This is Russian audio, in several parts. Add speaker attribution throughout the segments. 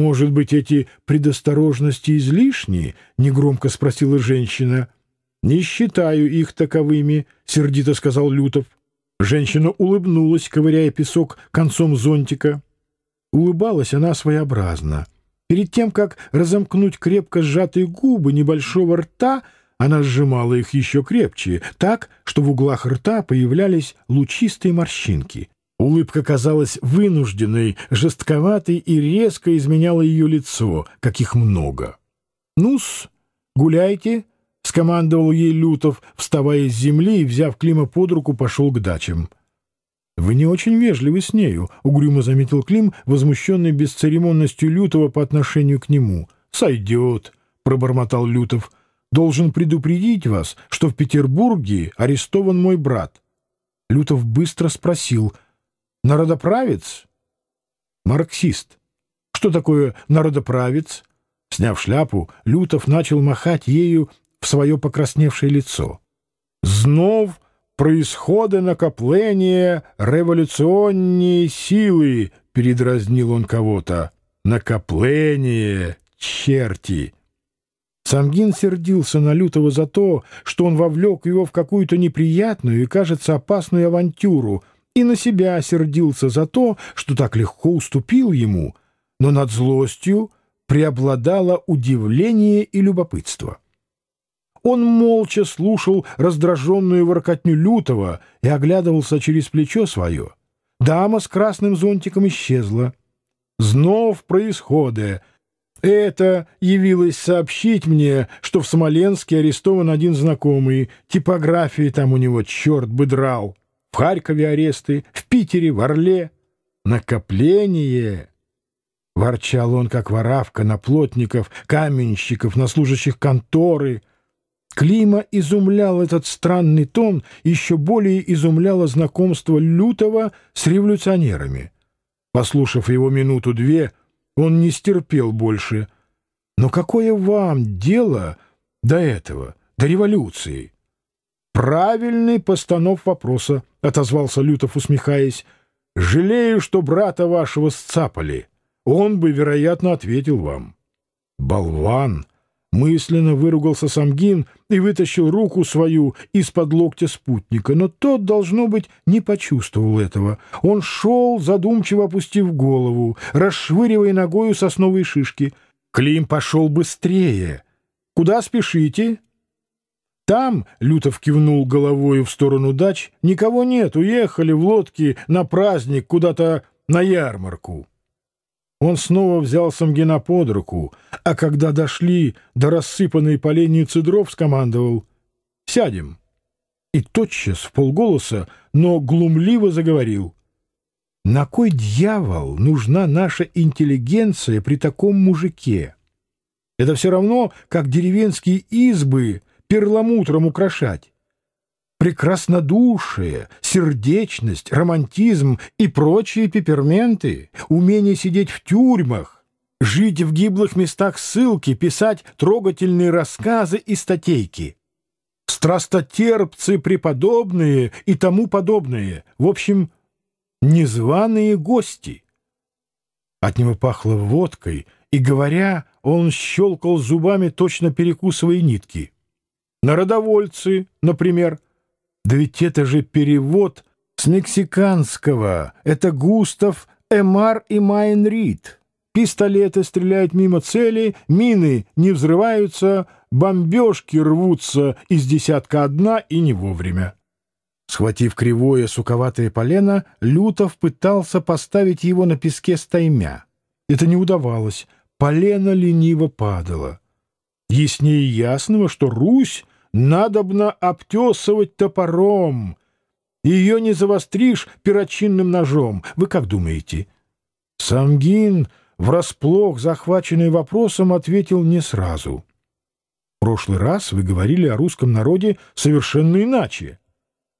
Speaker 1: «Может быть, эти предосторожности излишние? – негромко спросила женщина. «Не считаю их таковыми», — сердито сказал Лютов. Женщина улыбнулась, ковыряя песок концом зонтика. Улыбалась она своеобразно. Перед тем, как разомкнуть крепко сжатые губы небольшого рта, она сжимала их еще крепче, так, что в углах рта появлялись лучистые морщинки. Улыбка казалась вынужденной, жестковатой и резко изменяла ее лицо, каких много. «Ну-с, гуляйте», — скомандовал ей Лютов, вставая с земли и, взяв Клима под руку, пошел к дачам. «Вы не очень вежливы с нею», — угрюмо заметил Клим, возмущенный бесцеремонностью Лютова по отношению к нему. «Сойдет», — пробормотал Лютов. «Должен предупредить вас, что в Петербурге арестован мой брат». Лютов быстро спросил — Народоправец? Марксист. Что такое народоправец? Сняв шляпу, Лютов начал махать ею в свое покрасневшее лицо. Знов происходы накопления революционной силы, передразнил он кого-то. Накопление, черти! Самгин сердился на Лютова за то, что он вовлек его в какую-то неприятную и, кажется, опасную авантюру — и на себя сердился за то, что так легко уступил ему, но над злостью преобладало удивление и любопытство. Он молча слушал раздраженную воркотню Лютого и оглядывался через плечо свое. Дама с красным зонтиком исчезла. Знов происходы. Это явилось сообщить мне, что в Смоленске арестован один знакомый. Типографии там у него черт бы драл. Харькове аресты, в Питере, в Орле. Накопление! Ворчал он, как воровка, на плотников, каменщиков, на служащих конторы. Клима изумлял этот странный тон, еще более изумляло знакомство Лютого с революционерами. Послушав его минуту-две, он не стерпел больше. «Но какое вам дело до этого, до революции?» правильный постанов вопроса, — отозвался Лютов, усмехаясь. — Жалею, что брата вашего сцапали. Он бы, вероятно, ответил вам. — Болван! — мысленно выругался Самгин и вытащил руку свою из-под локтя спутника, но тот, должно быть, не почувствовал этого. Он шел, задумчиво опустив голову, расшвыривая ногою сосновые шишки. Клим пошел быстрее. — Куда спешите? — там, — Лютов кивнул головою в сторону дач, — никого нет, уехали в лодке на праздник куда-то на ярмарку. Он снова взял Самгина под руку, а когда дошли до рассыпанной поленницы дров, скомандовал «Сядем». И тотчас в полголоса, но глумливо заговорил. «На кой дьявол нужна наша интеллигенция при таком мужике? Это все равно, как деревенские избы перламутром украшать. Прекраснодушие, сердечность, романтизм и прочие пеперменты, умение сидеть в тюрьмах, жить в гиблых местах ссылки, писать трогательные рассказы и статейки. Страстотерпцы преподобные и тому подобные. В общем, незваные гости. От него пахло водкой, и, говоря, он щелкал зубами, точно перекусывая нитки. Народовольцы, например. Да ведь это же перевод с мексиканского. Это Густав, Эмар и Майн Рид. Пистолеты стреляют мимо цели, мины не взрываются, бомбежки рвутся из десятка одна и не вовремя. Схватив кривое суковатое полено, Лютов пытался поставить его на песке стаймя. Это не удавалось, полено лениво падало. Яснее ясного, что Русь надобно обтесывать топором. Ее не завостришь перочинным ножом. Вы как думаете? Самгин, врасплох захваченный вопросом, ответил не сразу. В прошлый раз вы говорили о русском народе совершенно иначе.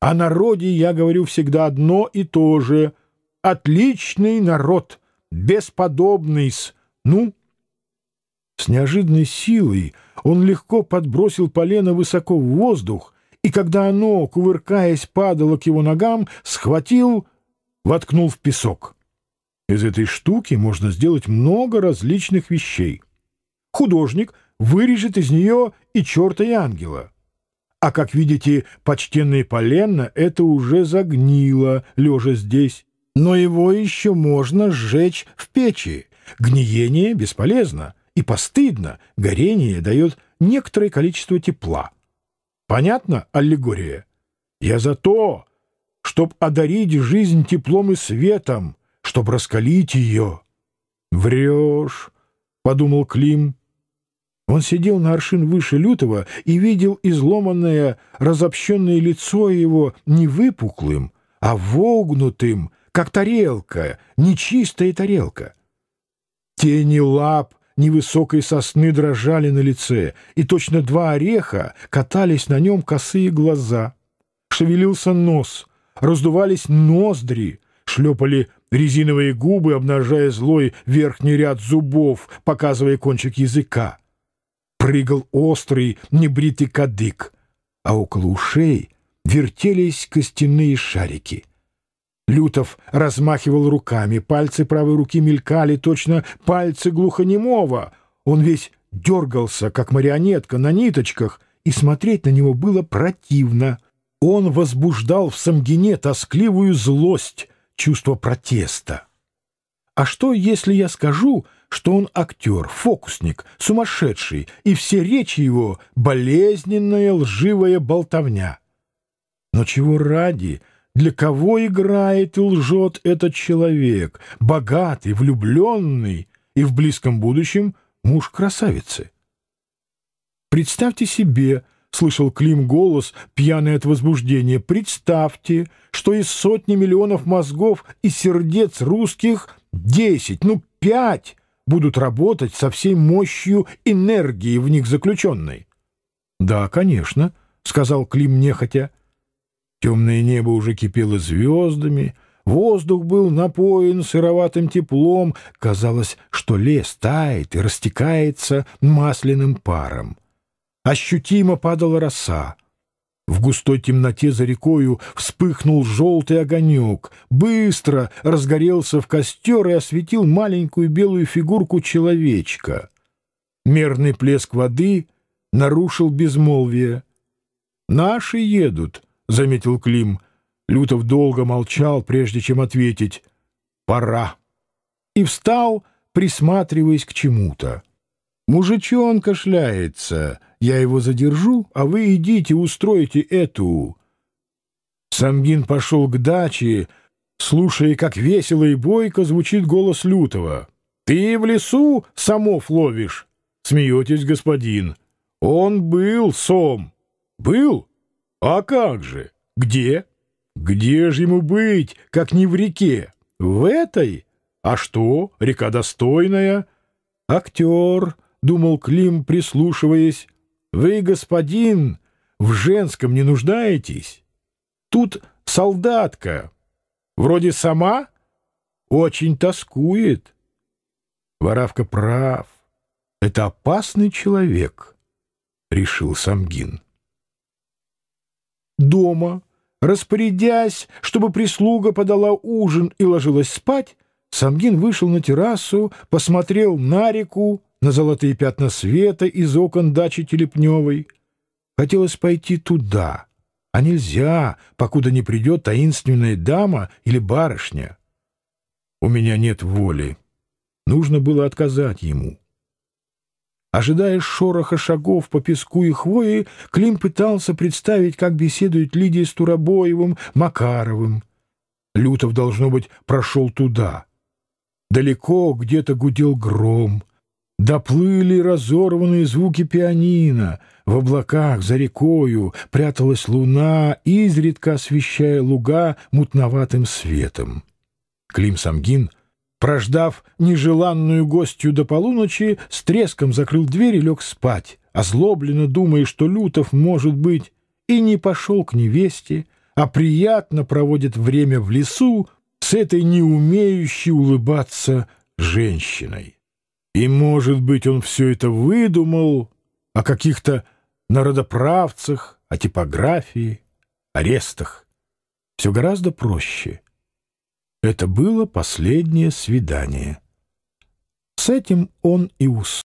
Speaker 1: О народе я говорю всегда одно и то же. Отличный народ, бесподобный-с. Ну? С неожиданной силой — он легко подбросил полено высоко в воздух, и когда оно, кувыркаясь, падало к его ногам, схватил, воткнул в песок. Из этой штуки можно сделать много различных вещей. Художник вырежет из нее и черта, и ангела. А, как видите, почтенный полено это уже загнило, лежа здесь. Но его еще можно сжечь в печи. Гниение бесполезно — и постыдно, горение дает некоторое количество тепла. Понятно аллегория? Я за то, чтобы одарить жизнь теплом и светом, чтобы раскалить ее. Врешь, — подумал Клим. Он сидел на аршин выше лютого и видел изломанное, разобщенное лицо его не выпуклым, а вогнутым, как тарелка, нечистая тарелка. Тени лап невысокой сосны дрожали на лице, и точно два ореха катались на нем косые глаза. Шевелился нос, раздувались ноздри, шлепали резиновые губы, обнажая злой верхний ряд зубов, показывая кончик языка. Прыгал острый, небритый кадык, а около ушей вертелись костяные шарики — Лютов размахивал руками, пальцы правой руки мелькали, точно пальцы глухонемого. Он весь дергался, как марионетка на ниточках, и смотреть на него было противно. Он возбуждал в Самгине тоскливую злость, чувство протеста. А что, если я скажу, что он актер, фокусник, сумасшедший, и все речи его — болезненная лживая болтовня? Но чего ради — для кого играет и лжет этот человек, богатый, влюбленный и в близком будущем муж красавицы? Представьте себе, — слышал Клим голос, пьяный от возбуждения, — представьте, что из сотни миллионов мозгов и сердец русских десять, ну пять будут работать со всей мощью энергии в них заключенной. — Да, конечно, — сказал Клим нехотя, — Темное небо уже кипело звездами, воздух был напоен сыроватым теплом, казалось, что лес тает и растекается масляным паром. Ощутимо падала роса. В густой темноте за рекою вспыхнул желтый огонек, быстро разгорелся в костер и осветил маленькую белую фигурку человечка. Мерный плеск воды нарушил безмолвие. «Наши едут», заметил Клим. Лютов долго молчал, прежде чем ответить «пора». И встал, присматриваясь к чему-то. «Мужичонка шляется, я его задержу, а вы идите, устроите эту». Самгин пошел к даче, слушая, как весело и бойко звучит голос Лютова. «Ты в лесу самов ловишь?» — смеетесь, господин. «Он был сом». «Был?» А как же? Где? Где же ему быть, как не в реке? В этой? А что, река достойная? Актер, — думал Клим, прислушиваясь, — вы, господин, в женском не нуждаетесь? Тут солдатка. Вроде сама? Очень тоскует. Воровка прав. Это опасный человек, — решил Самгин дома, распорядясь, чтобы прислуга подала ужин и ложилась спать, Самгин вышел на террасу, посмотрел на реку, на золотые пятна света из окон дачи Телепневой. Хотелось пойти туда, а нельзя, покуда не придет таинственная дама или барышня. У меня нет воли. Нужно было отказать ему. Ожидая шороха шагов по песку и хвои, Клим пытался представить, как беседует Лидия с Турабоевым, Макаровым. Лютов, должно быть, прошел туда. Далеко где-то гудел гром. Доплыли разорванные звуки пианино. В облаках за рекою пряталась луна, изредка освещая луга мутноватым светом. Клим Самгин — Прождав нежеланную гостью до полуночи, с треском закрыл дверь и лег спать, озлобленно думая, что Лютов, может быть, и не пошел к невесте, а приятно проводит время в лесу с этой неумеющей улыбаться женщиной. И, может быть, он все это выдумал о каких-то народоправцах, о типографии, арестах. Все гораздо проще. Это было последнее свидание. С этим он и уснул.